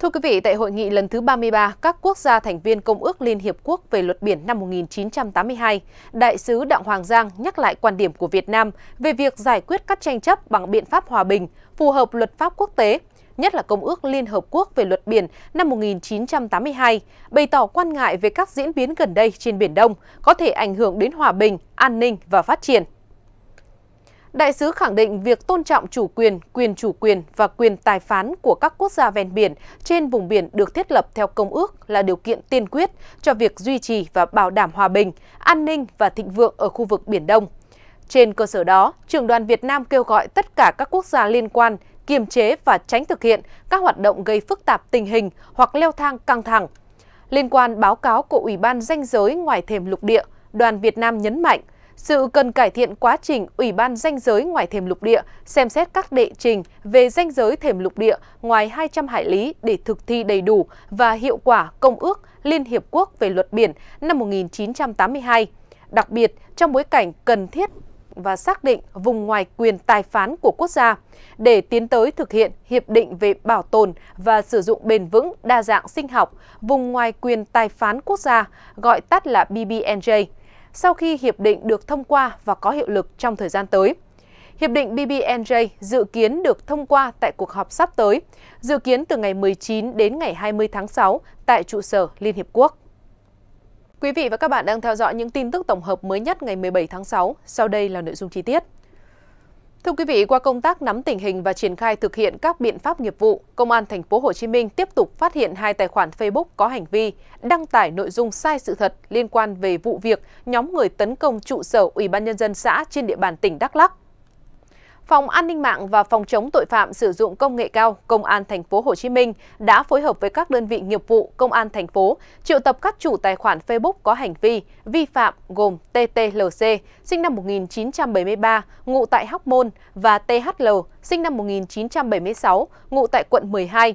Thưa quý vị, tại hội nghị lần thứ 33 các quốc gia thành viên Công ước Liên Hiệp Quốc về luật biển năm 1982, Đại sứ Đặng Hoàng Giang nhắc lại quan điểm của Việt Nam về việc giải quyết các tranh chấp bằng biện pháp hòa bình, phù hợp luật pháp quốc tế, nhất là Công ước Liên Hợp Quốc về luật biển năm 1982, bày tỏ quan ngại về các diễn biến gần đây trên Biển Đông có thể ảnh hưởng đến hòa bình, an ninh và phát triển. Đại sứ khẳng định việc tôn trọng chủ quyền, quyền chủ quyền và quyền tài phán của các quốc gia ven biển trên vùng biển được thiết lập theo Công ước là điều kiện tiên quyết cho việc duy trì và bảo đảm hòa bình, an ninh và thịnh vượng ở khu vực Biển Đông. Trên cơ sở đó, trưởng đoàn Việt Nam kêu gọi tất cả các quốc gia liên quan kiềm chế và tránh thực hiện các hoạt động gây phức tạp tình hình hoặc leo thang căng thẳng. Liên quan báo cáo của Ủy ban Danh giới ngoài thềm lục địa, đoàn Việt Nam nhấn mạnh – sự cần cải thiện quá trình Ủy ban danh giới ngoài thềm lục địa xem xét các đệ trình về danh giới thềm lục địa ngoài 200 hải lý để thực thi đầy đủ và hiệu quả Công ước Liên Hiệp Quốc về luật biển năm 1982, đặc biệt trong bối cảnh cần thiết và xác định vùng ngoài quyền tài phán của quốc gia để tiến tới thực hiện hiệp định về bảo tồn và sử dụng bền vững đa dạng sinh học vùng ngoài quyền tài phán quốc gia gọi tắt là BBNJ sau khi hiệp định được thông qua và có hiệu lực trong thời gian tới. Hiệp định BBNJ dự kiến được thông qua tại cuộc họp sắp tới, dự kiến từ ngày 19 đến ngày 20 tháng 6 tại trụ sở Liên Hiệp Quốc. Quý vị và các bạn đang theo dõi những tin tức tổng hợp mới nhất ngày 17 tháng 6. Sau đây là nội dung chi tiết. Thưa quý vị, qua công tác nắm tình hình và triển khai thực hiện các biện pháp nghiệp vụ, Công an thành phố Hồ Chí Minh tiếp tục phát hiện hai tài khoản Facebook có hành vi đăng tải nội dung sai sự thật liên quan về vụ việc nhóm người tấn công trụ sở Ủy ban nhân dân xã trên địa bàn tỉnh Đắk Lắk Phòng An ninh mạng và Phòng chống tội phạm sử dụng công nghệ cao Công an thành phố Hồ Chí Minh đã phối hợp với các đơn vị nghiệp vụ Công an thành phố triệu tập các chủ tài khoản Facebook có hành vi vi phạm gồm TTLC sinh năm 1973 ngụ tại Hóc Môn và THL sinh năm 1976 ngụ tại quận 12.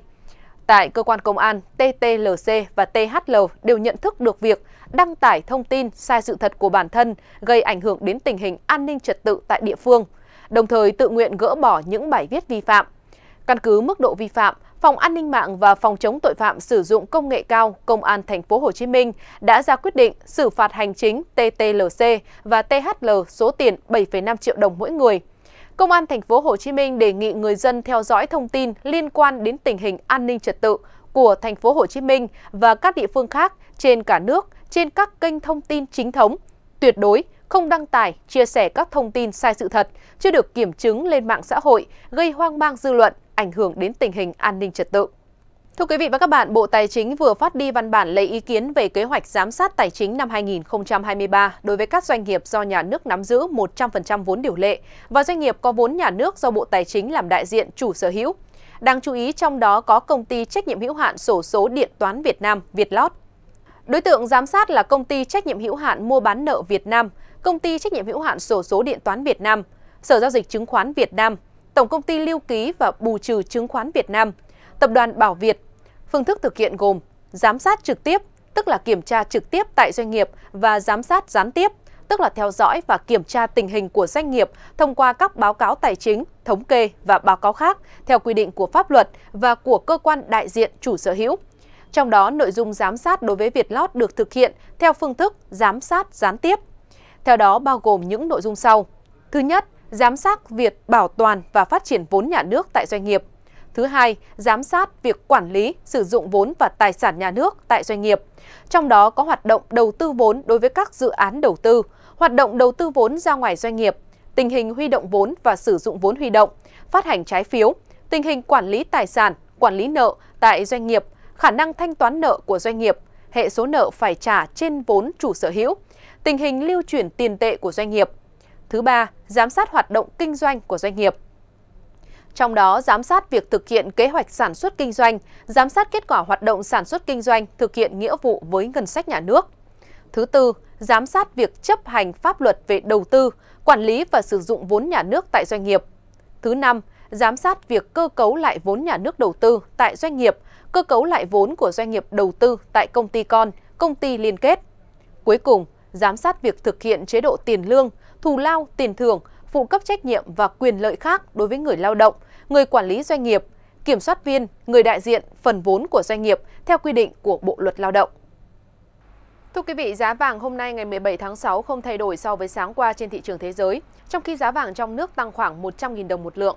Tại cơ quan công an, TTLC và THL đều nhận thức được việc đăng tải thông tin sai sự thật của bản thân gây ảnh hưởng đến tình hình an ninh trật tự tại địa phương – đồng thời tự nguyện gỡ bỏ những bài viết vi phạm. Căn cứ mức độ vi phạm, Phòng An ninh mạng và Phòng chống tội phạm sử dụng công nghệ cao Công an thành phố Hồ Chí Minh đã ra quyết định xử phạt hành chính TTLC và THL số tiền 7,5 triệu đồng mỗi người. Công an thành phố Hồ Chí Minh đề nghị người dân theo dõi thông tin liên quan đến tình hình an ninh trật tự của thành phố Hồ Chí Minh và các địa phương khác trên cả nước trên các kênh thông tin chính thống, tuyệt đối không đăng tải, chia sẻ các thông tin sai sự thật, chưa được kiểm chứng lên mạng xã hội, gây hoang mang dư luận, ảnh hưởng đến tình hình an ninh trật tự. Thưa quý vị và các bạn, Bộ Tài chính vừa phát đi văn bản lấy ý kiến về kế hoạch giám sát tài chính năm 2023 đối với các doanh nghiệp do nhà nước nắm giữ 100% vốn điều lệ và doanh nghiệp có vốn nhà nước do Bộ Tài chính làm đại diện chủ sở hữu. Đáng chú ý trong đó có công ty trách nhiệm hữu hạn sổ số điện toán Việt Nam Vietlot. Đối tượng giám sát là công ty trách nhiệm hữu hạn mua bán nợ Việt Nam. Công ty trách nhiệm hữu hạn sổ số điện toán Việt Nam, Sở giao dịch chứng khoán Việt Nam, Tổng công ty lưu ký và bù trừ chứng khoán Việt Nam, Tập đoàn Bảo Việt. Phương thức thực hiện gồm giám sát trực tiếp, tức là kiểm tra trực tiếp tại doanh nghiệp và giám sát gián tiếp, tức là theo dõi và kiểm tra tình hình của doanh nghiệp thông qua các báo cáo tài chính, thống kê và báo cáo khác theo quy định của pháp luật và của cơ quan đại diện chủ sở hữu. Trong đó, nội dung giám sát đối với Việt Lót được thực hiện theo phương thức giám sát gián tiếp – theo đó bao gồm những nội dung sau. Thứ nhất, giám sát việc bảo toàn và phát triển vốn nhà nước tại doanh nghiệp. Thứ hai, giám sát việc quản lý, sử dụng vốn và tài sản nhà nước tại doanh nghiệp. Trong đó có hoạt động đầu tư vốn đối với các dự án đầu tư, hoạt động đầu tư vốn ra ngoài doanh nghiệp, tình hình huy động vốn và sử dụng vốn huy động, phát hành trái phiếu, tình hình quản lý tài sản, quản lý nợ tại doanh nghiệp, khả năng thanh toán nợ của doanh nghiệp, hệ số nợ phải trả trên vốn chủ sở hữu, tình hình lưu chuyển tiền tệ của doanh nghiệp. Thứ ba, giám sát hoạt động kinh doanh của doanh nghiệp. Trong đó, giám sát việc thực hiện kế hoạch sản xuất kinh doanh, giám sát kết quả hoạt động sản xuất kinh doanh thực hiện nghĩa vụ với ngân sách nhà nước. Thứ tư, giám sát việc chấp hành pháp luật về đầu tư, quản lý và sử dụng vốn nhà nước tại doanh nghiệp. Thứ năm, giám sát việc cơ cấu lại vốn nhà nước đầu tư tại doanh nghiệp, cơ cấu lại vốn của doanh nghiệp đầu tư tại công ty con, công ty liên kết. Cuối cùng, giám sát việc thực hiện chế độ tiền lương, thù lao, tiền thưởng, phụ cấp trách nhiệm và quyền lợi khác đối với người lao động, người quản lý doanh nghiệp, kiểm soát viên, người đại diện, phần vốn của doanh nghiệp theo quy định của Bộ Luật Lao động. Thưa quý vị, giá vàng hôm nay ngày 17 tháng 6 không thay đổi so với sáng qua trên thị trường thế giới, trong khi giá vàng trong nước tăng khoảng 100.000 đồng một lượng.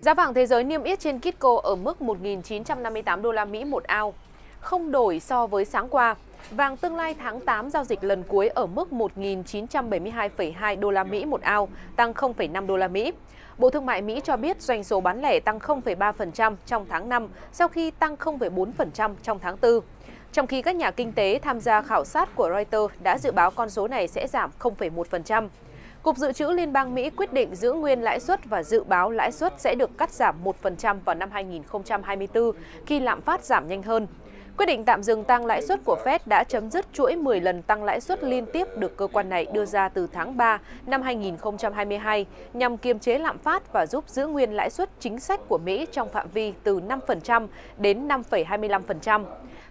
Giá vàng thế giới niêm yết trên Kitco ở mức 1.958 đô la Mỹ một ao, không đổi so với sáng qua. Vàng tương lai tháng 8 giao dịch lần cuối ở mức 1.972,2 đô la Mỹ một ao, tăng 0,5 đô la Mỹ. Bộ Thương mại Mỹ cho biết doanh số bán lẻ tăng 0,3% trong tháng 5 sau khi tăng 0,4% trong tháng 4. Trong khi các nhà kinh tế tham gia khảo sát của Reuters đã dự báo con số này sẽ giảm 0,1%. Cục Dự trữ Liên bang Mỹ quyết định giữ nguyên lãi suất và dự báo lãi suất sẽ được cắt giảm 1% vào năm 2024 khi lạm phát giảm nhanh hơn. Quyết định tạm dừng tăng lãi suất của Fed đã chấm dứt chuỗi 10 lần tăng lãi suất liên tiếp được cơ quan này đưa ra từ tháng 3 năm 2022 nhằm kiềm chế lạm phát và giúp giữ nguyên lãi suất chính sách của Mỹ trong phạm vi từ 5% đến 5,25%.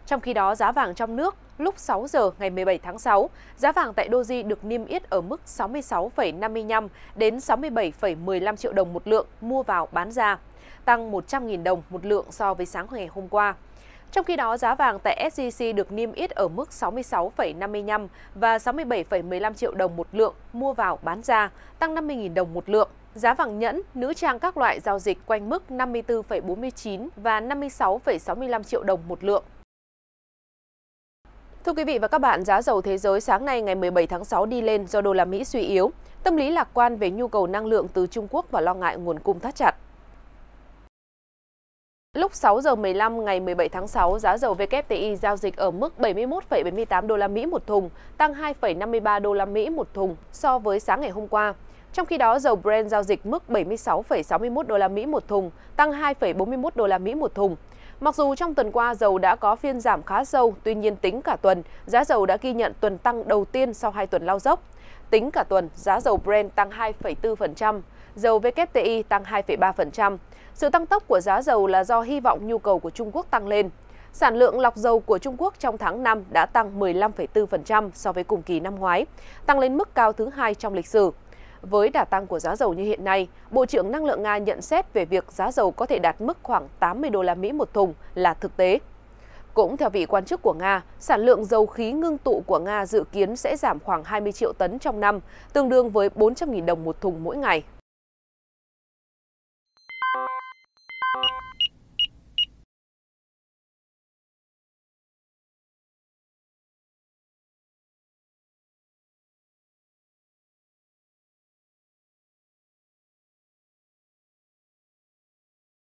Trong khi đó, giá vàng trong nước lúc 6 giờ ngày 17 tháng 6, giá vàng tại Doji được niêm yết ở mức 66,55 đến 67,15 triệu đồng một lượng mua vào bán ra, tăng 100.000 đồng một lượng so với sáng ngày hôm qua. Trong khi đó, giá vàng tại SJC được niêm yết ở mức 66,55 và 67,15 triệu đồng một lượng mua vào bán ra, tăng 50.000 đồng một lượng. Giá vàng nhẫn, nữ trang các loại giao dịch quanh mức 54,49 và 56,65 triệu đồng một lượng. Thưa quý vị và các bạn, giá dầu thế giới sáng nay ngày 17 tháng 6 đi lên do đô la Mỹ suy yếu. Tâm lý lạc quan về nhu cầu năng lượng từ Trung Quốc và lo ngại nguồn cung thắt chặt. Lúc 6 giờ 15 ngày 17 tháng 6, giá dầu WTI giao dịch ở mức 71,78 đô la Mỹ một thùng, tăng 2,53 đô la Mỹ một thùng so với sáng ngày hôm qua. Trong khi đó, dầu Brent giao dịch mức 76,61 đô la Mỹ một thùng, tăng 2,41 đô la Mỹ một thùng. Mặc dù trong tuần qua dầu đã có phiên giảm khá sâu, tuy nhiên tính cả tuần, giá dầu đã ghi nhận tuần tăng đầu tiên sau 2 tuần lao dốc. Tính cả tuần, giá dầu Brent tăng 2,4%, dầu WTI tăng 2,3%. Sự tăng tốc của giá dầu là do hy vọng nhu cầu của Trung Quốc tăng lên. Sản lượng lọc dầu của Trung Quốc trong tháng 5 đã tăng 15,4% so với cùng kỳ năm ngoái, tăng lên mức cao thứ hai trong lịch sử. Với đà tăng của giá dầu như hiện nay, Bộ trưởng Năng lượng Nga nhận xét về việc giá dầu có thể đạt mức khoảng 80 đô la Mỹ một thùng là thực tế. Cũng theo vị quan chức của Nga, sản lượng dầu khí ngưng tụ của Nga dự kiến sẽ giảm khoảng 20 triệu tấn trong năm, tương đương với 400.000 đồng một thùng mỗi ngày.